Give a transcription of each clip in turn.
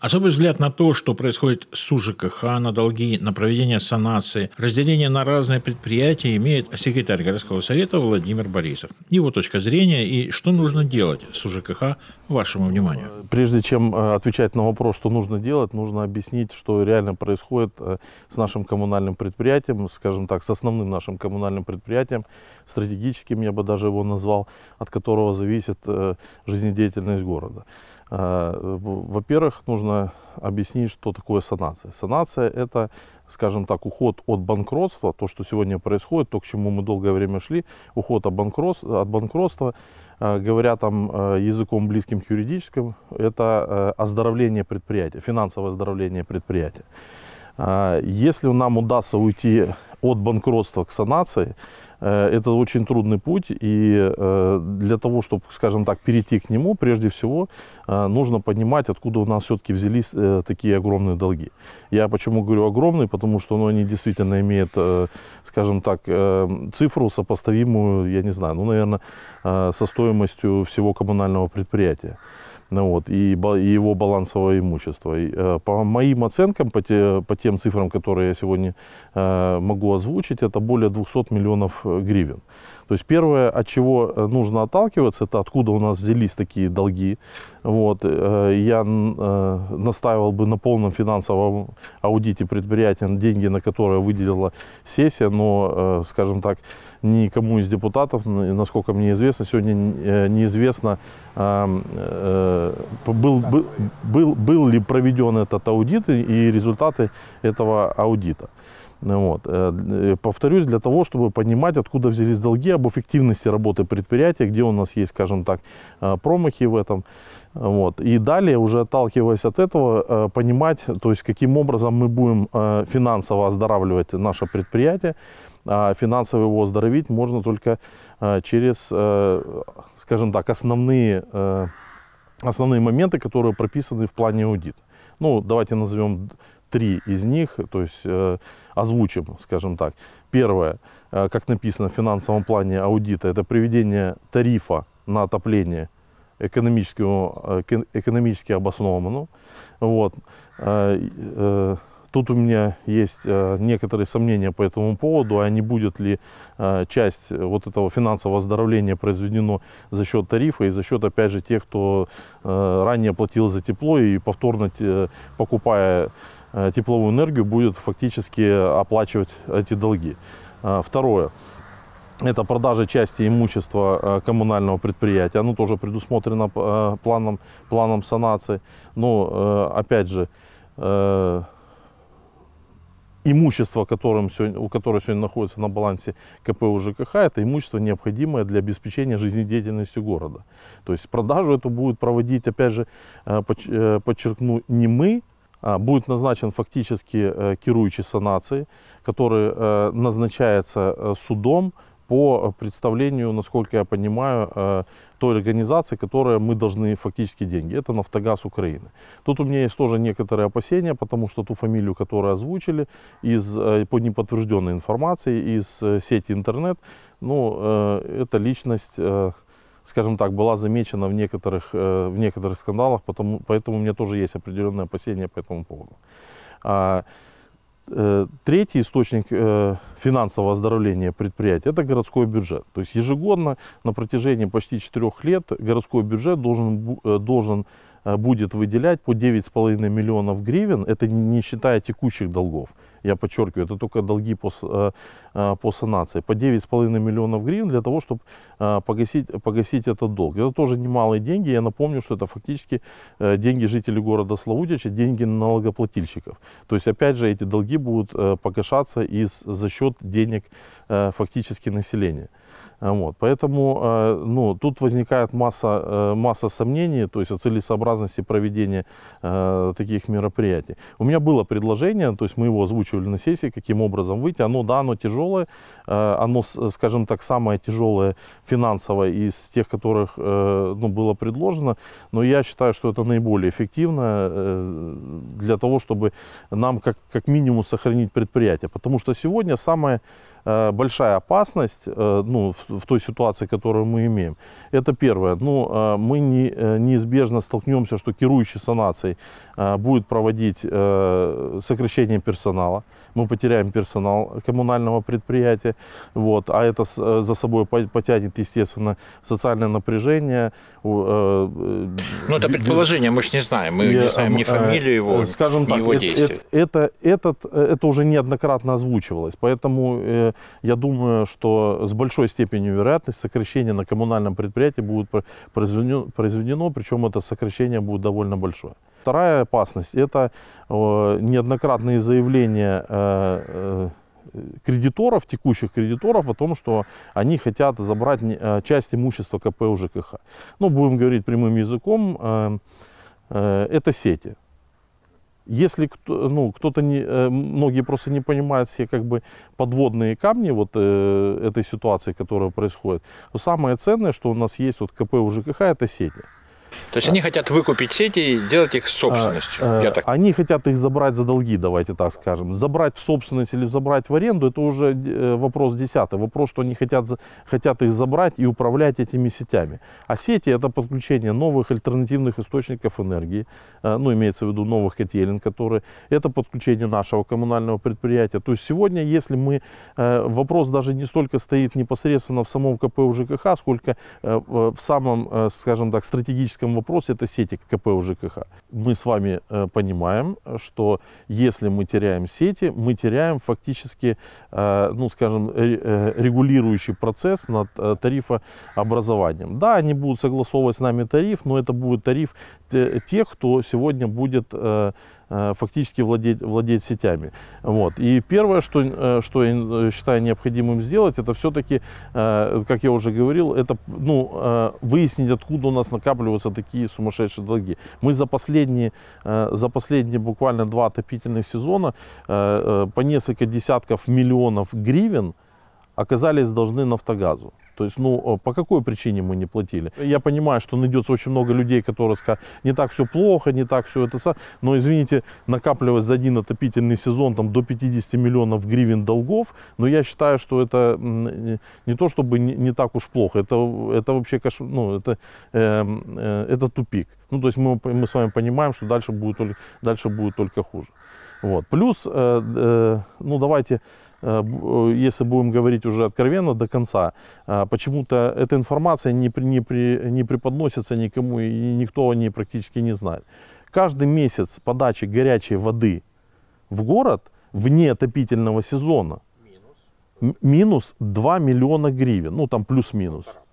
Особый взгляд на то, что происходит с УЖКХ, а на долги, на проведение санации, разделение на разные предприятия имеет секретарь городского совета Владимир Борисов. Его точка зрения и что нужно делать с УЖКХ а, вашему вниманию. Прежде чем э, отвечать на вопрос, что нужно делать, нужно объяснить, что реально происходит э, с нашим коммунальным предприятием, скажем так, с основным нашим коммунальным предприятием, стратегическим, я бы даже его назвал, от которого зависит э, жизнедеятельность города. Э, во-первых, нужно объяснить, что такое санация. Санация – это, скажем так, уход от банкротства, то, что сегодня происходит, то, к чему мы долгое время шли, уход от банкротства, от э, банкротства говоря там э, языком близким к юридическому, это оздоровление предприятия, финансовое оздоровление предприятия. А, если нам удастся уйти от банкротства к санации, э, это очень трудный путь, и э, для того, чтобы, скажем так, перейти к нему, прежде всего, э, нужно понимать, откуда у нас все-таки взялись такие огромные долги. Я почему говорю огромные, потому что ну, они действительно имеют, скажем так, цифру сопоставимую, я не знаю, ну, наверное, со стоимостью всего коммунального предприятия ну вот, и, и его балансовое имущество. И, э, по моим оценкам, по, те, по тем цифрам, которые я сегодня э, могу озвучить, это более 200 миллионов э, гривен. То есть первое, от чего э, нужно отталкиваться, это откуда у нас взялись такие долги. Вот, я настаивал бы на полном финансовом аудите предприятия, деньги на которые выделила сессия, но, скажем так, никому из депутатов, насколько мне известно, сегодня э, неизвестно, а, э, был, был, был, был ли проведен этот аудит и результаты этого аудита. Вот. Э, повторюсь, для того, чтобы понимать, откуда взялись долги, об эффективности работы предприятия, где у нас есть, скажем так, промахи в этом. Вот. И далее, уже отталкиваясь от этого, понимать, то есть, каким образом мы будем финансово оздоравливать наше предприятие, а финансово его оздоровить можно только э, через, э, скажем так, основные, э, основные моменты, которые прописаны в плане аудита. Ну, давайте назовем три из них, то есть э, озвучим, скажем так. Первое, э, как написано в финансовом плане аудита, это приведение тарифа на отопление экономически, э, экономически обоснованному. Вот. Э, э, Тут у меня есть э, некоторые сомнения по этому поводу, а не будет ли э, часть э, вот этого финансового оздоровления произведено за счет тарифа и за счет, опять же, тех, кто ранее платил за тепло и повторно покупая тепловую энергию, будет фактически оплачивать эти долги. Второе. Это продажа части имущества коммунального предприятия. Оно тоже предусмотрено планом, планом санации. Но, опять же, имущество, которым сегодня, у которого сегодня находится на балансе КП УЖКХ, это имущество, необходимое для обеспечения жизнедеятельности города. То есть продажу эту будет проводить, опять же, э, э, подчеркну, не мы, а будет назначен фактически э, кирующий санации, который назначается судом, по представлению, насколько я понимаю, э, той организации, которой мы должны фактически деньги. Это «Нафтогаз Украины». Тут у меня есть тоже некоторые опасения, потому что ту фамилию, которую озвучили, из, э, по неподтвержденной информации из э, сети интернет, ну, эта личность скажем так, была замечена в некоторых, в некоторых скандалах, потому, поэтому у меня тоже есть определенные опасения по этому поводу. А, Э, третий источник э, финансового оздоровления предприятия – это городской бюджет. То есть ежегодно на протяжении почти четырех лет городской бюджет должен, э, должен Э, будет выделять по 9,5 миллионов гривен, это не считая текущих долгов, я подчеркиваю, это только долги по, э, э, по санации, по 9,5 миллионов гривен для того, чтобы погасить, погасить этот долг. Это тоже немалые деньги, я напомню, что это фактически деньги жителей города Славутича, деньги налогоплательщиков. То есть, опять же, эти долги будут погашаться из, за счет денег фактически населения. Вот, поэтому э, ну, тут возникает масса, э, масса сомнений, то есть о целесообразности проведения э, таких мероприятий. У меня было предложение, то есть мы его озвучивали на сессии, каким образом выйти. Оно, да, оно тяжелое, оно, скажем так, самое тяжелое финансовое из тех, которых ну, было предложено, но я считаю, что это наиболее эффективно для того, чтобы нам как, как минимум сохранить предприятие. Потому что сегодня самое Э, большая опасность э, ну, в той ситуации, которую мы имеем. Это первое. Ну, э, мы не, неизбежно столкнемся, что кирующий санацией будет проводить сокращение персонала мы потеряем персонал коммунального предприятия, вот, а это э, за собой потянет, естественно, социальное напряжение. Э, э, ну, это предположение, мы же не знаем, мы не знаем ни фамилию его, скажем ни так, его действия. Это, это, это, это уже неоднократно озвучивалось, поэтому я думаю, что с большой степенью вероятности сокращение на коммунальном предприятии будет произведено, произведено причем это сокращение будет довольно большое. Вторая опасность – это э, неоднократные заявления э, э, кредиторов, текущих кредиторов, о том, что они хотят забрать часть имущества КП у ЖКХ. Ну, будем говорить прямым языком, это сети. Если кто, ну, кто-то не, многие просто не понимают все как бы подводные камни вот э, этой ситуации, которая происходит, то самое ценное, что у нас есть вот КП у ЖКХ, это сети. То есть они хотят выкупить сети и делать их собственностью. А, э, я так... Они хотят их забрать за долги, давайте так скажем. Забрать в собственность или забрать в аренду, это уже э, вопрос десятый. Вопрос, что они хотят, хотят их забрать и управлять этими сетями. А сети это подключение новых альтернативных источников энергии, э, ну имеется в виду новых котелин, которые это подключение нашего коммунального предприятия. То есть сегодня, если мы, вопрос даже не столько стоит непосредственно в самом КП УЖКХ, сколько в самом, скажем так, стратегическом техническом вопросе это сети КП ЖКХ. Мы с вами э, понимаем, что если мы теряем сети, мы теряем фактически, э, ну, скажем, э, регулирующий процесс над тарифообразованием. Да, они будут согласовывать с нами тариф, но это будет тариф тех, кто сегодня будет Э, фактически владеть, владеть сетями. Вот. И первое, что, э, что я э, считаю необходимым сделать, это все-таки, как я уже говорил, это ну, выяснить, откуда у нас накапливаются такие сумасшедшие долги. Мы за последние, за последние буквально два отопительных сезона по несколько десятков миллионов гривен оказались должны «Нафтогазу». То есть, ну, а по какой причине мы не платили? Я понимаю, что найдется очень много людей, которые скажут, не так все плохо, не так все это... Но, извините, накапливать за один отопительный сезон там, до 50 миллионов гривен долгов, но я считаю, что это не то, чтобы не, не так уж плохо, это, это вообще, ну, это, э, э, это тупик. Ну, то есть мы, мы с вами понимаем, что дальше будет, только, дальше будет только хуже. Вот. Плюс, э, э, ну давайте, э, если будем говорить уже откровенно до конца, почему-то эта информация не, при, не, при, не преподносится никому и никто о ней практически не знает. Каждый месяц подачи горячей воды в город вне отопительного сезона минус, минус 2 миллиона гривен, ну там плюс-минус. Полтора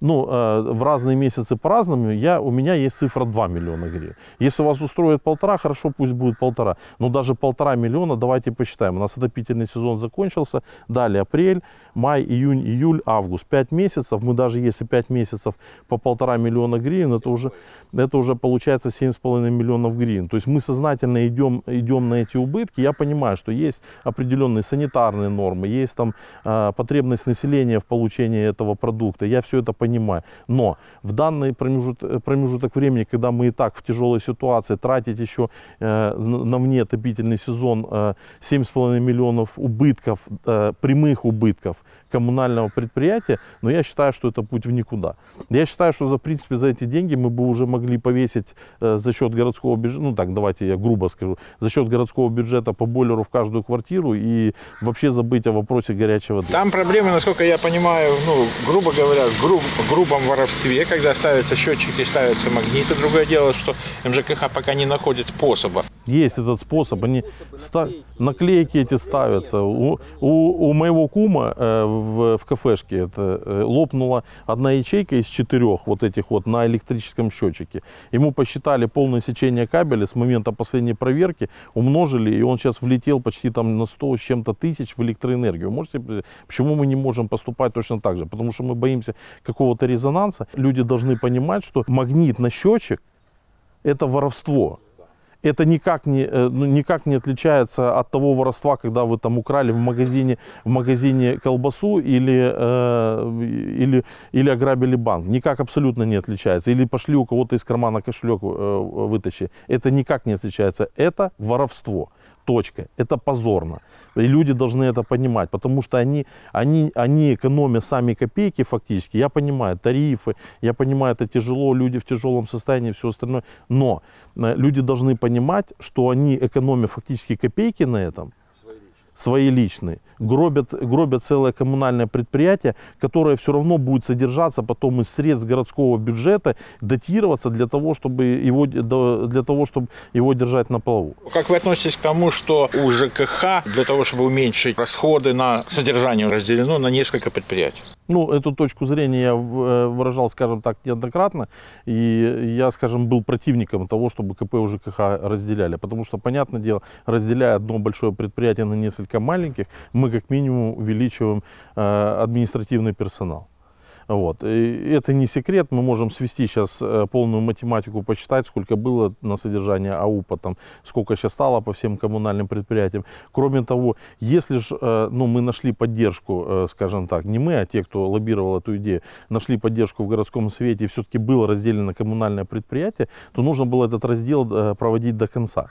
ну, э, в разные месяцы по-разному, я, у меня есть цифра 2 миллиона гривен. Если вас устроит полтора, хорошо, пусть будет полтора. Но даже полтора миллиона, давайте посчитаем. У нас отопительный сезон закончился, далее апрель, май, июнь, июль, август. Пять месяцев, мы даже если пять месяцев по полтора миллиона гривен, это уже, это уже получается 7,5 миллионов гривен. То есть мы сознательно идем, идем на эти убытки. Я понимаю, что есть определенные санитарные нормы, есть там э, потребность населения в получении этого продукта. Я все это понимаю понимаю. Но в данный промежуток, э, промежуток времени, когда мы и так в тяжелой ситуации, тратить еще э, на мне отопительный сезон э, 7,5 миллионов убытков, э, прямых убытков, коммунального предприятия, но я считаю, что это путь в никуда. Я считаю, что, за, в принципе, за эти деньги мы бы уже могли повесить э, за счет городского бюджета, ну так, давайте я грубо скажу, за счет городского бюджета по бойлеру в каждую квартиру и вообще забыть о вопросе горячего воды. Там проблема, насколько я понимаю, ну, грубо говоря, в груб, грубом воровстве, когда ставятся счетчики, ставятся магниты. Другое дело, что МЖКХ пока не находит способа есть этот способ. Они ста... наклейки эти ставятся. У, у, у моего кума э, в, в кафешке это, э, лопнула одна ячейка из четырех вот этих вот на электрическом счетчике. Ему посчитали полное сечение кабеля с момента последней проверки, умножили, и он сейчас влетел почти там на 100 с чем-то тысяч в электроэнергию. Можете, почему мы не можем поступать точно так же? Потому что мы боимся какого-то резонанса. Люди должны понимать, что магнит на счетчик – это воровство это никак не, э, ну, никак не отличается от того воровства, когда вы там украли в магазине, в магазине колбасу или, э, или, или ограбили банк. Никак абсолютно не отличается. Или пошли у кого-то из кармана кошелек э, вытащи. Это никак не отличается. Это воровство. Точка. Это позорно. И люди должны это понимать, потому что они, они, они экономят сами копейки фактически. Я понимаю тарифы, я понимаю, это тяжело, люди в тяжелом состоянии, все остальное. Но э, люди должны понимать, что они экономят фактически копейки на этом – свои личные, гробят, гробят целое коммунальное предприятие, которое все равно будет содержаться потом из средств городского бюджета, датироваться для того, чтобы его, для того, чтобы его держать на плаву. Как вы относитесь к тому, что у ЖКХ для того, чтобы уменьшить расходы на содержание разделено на несколько предприятий? Ну, эту точку зрения я э, выражал, скажем так, неоднократно, и я, скажем, был противником того, чтобы КП уже КХ разделяли, потому что, понятное дело, разделяя одно большое предприятие на несколько маленьких, мы как минимум увеличиваем э, административный персонал. Вот. И это не секрет, мы можем свести сейчас э, полную математику, посчитать, сколько было на содержание АУПа, там, сколько сейчас стало по всем коммунальным предприятиям. Кроме того, если же э, ну, мы нашли поддержку, э, скажем так, не мы, а те, кто лоббировал эту идею, нашли поддержку в городском совете, и все-таки было разделено коммунальное предприятие, то нужно было этот раздел проводить до конца.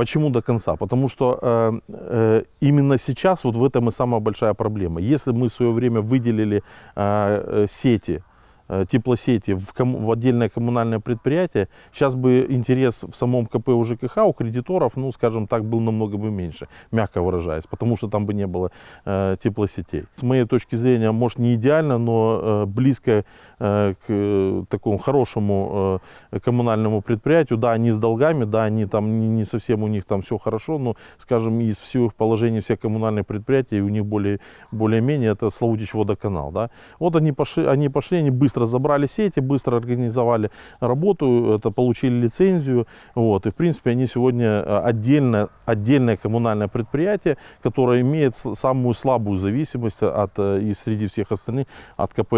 Почему до конца? Потому что э, э, именно сейчас вот в этом и самая большая проблема. Если мы в свое время выделили э, э сети Э, теплосети в, кому, в отдельное коммунальное предприятие, сейчас бы интерес в самом КП у ЖКХ у кредиторов, ну, скажем так, был намного бы меньше, мягко выражаясь, потому что там бы не было э, теплосетей. С моей точки зрения, может, не идеально, но э, близко э, к э, такому хорошему э, коммунальному предприятию. Да, они с долгами, да, они там не, не совсем у них там все хорошо, но, скажем, из всего их положения, все коммунальные предприятия, у них более-менее более, более это Славутич водоканал, да. Вот они пошли, они пошли, они быстро быстро забрали сети, быстро организовали работу, это получили лицензию. Вот. И, в принципе, они сегодня э, отдельное, отдельное коммунальное предприятие, которое имеет самую слабую зависимость от, э, и среди всех остальных от КП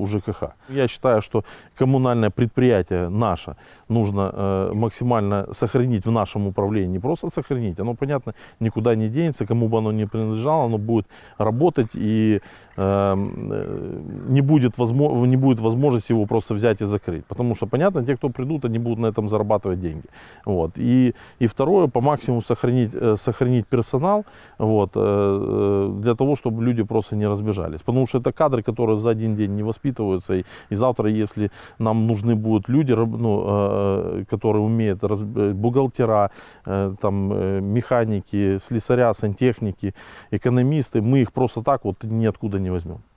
УЖКХ. Я считаю, что коммунальное предприятие наше нужно э, максимально сохранить в нашем управлении. Не просто сохранить, оно, понятно, никуда не денется, кому бы оно не принадлежало, оно будет работать и Эм, э, не будет, возможно, не будет возможности его просто взять и закрыть. Потому что, понятно, те, кто придут, они будут на этом зарабатывать деньги. Вот. И, и второе, по максимуму сохранить, э, сохранить персонал вот, э, для того, чтобы люди просто не разбежались. Потому что это кадры, которые за один день не воспитываются. И, и завтра, если нам нужны будут люди, ну, которые умеют, бухгалтера, там, механики, слесаря, сантехники, экономисты, мы их просто так вот ниоткуда не возьмем.